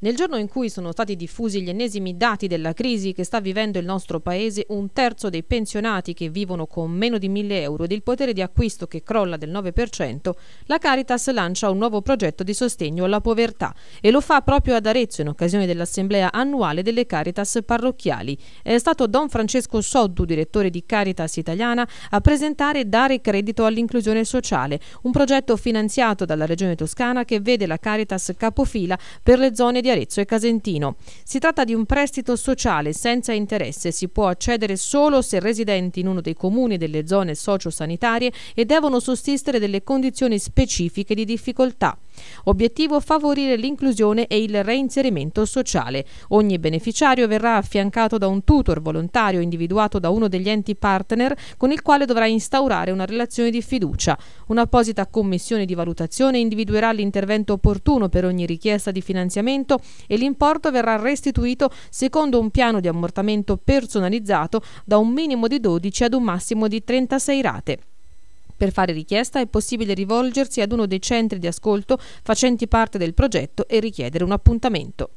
Nel giorno in cui sono stati diffusi gli ennesimi dati della crisi che sta vivendo il nostro paese, un terzo dei pensionati che vivono con meno di 1000 euro ed il potere di acquisto che crolla del 9%, la Caritas lancia un nuovo progetto di sostegno alla povertà e lo fa proprio ad Arezzo in occasione dell'assemblea annuale delle Caritas parrocchiali. È stato Don Francesco Soddu, direttore di Caritas Italiana, a presentare Dare credito all'inclusione sociale, un progetto finanziato dalla Regione Toscana che vede la Caritas capofila per le zone di di Arezzo e Casentino. Si tratta di un prestito sociale senza interesse, si può accedere solo se residenti in uno dei comuni delle zone sociosanitarie e devono sussistere delle condizioni specifiche di difficoltà. Obiettivo favorire l'inclusione e il reinserimento sociale. Ogni beneficiario verrà affiancato da un tutor volontario individuato da uno degli enti partner con il quale dovrà instaurare una relazione di fiducia. Un'apposita commissione di valutazione individuerà l'intervento opportuno per ogni richiesta di finanziamento e l'importo verrà restituito secondo un piano di ammortamento personalizzato da un minimo di 12 ad un massimo di 36 rate. Per fare richiesta è possibile rivolgersi ad uno dei centri di ascolto facenti parte del progetto e richiedere un appuntamento.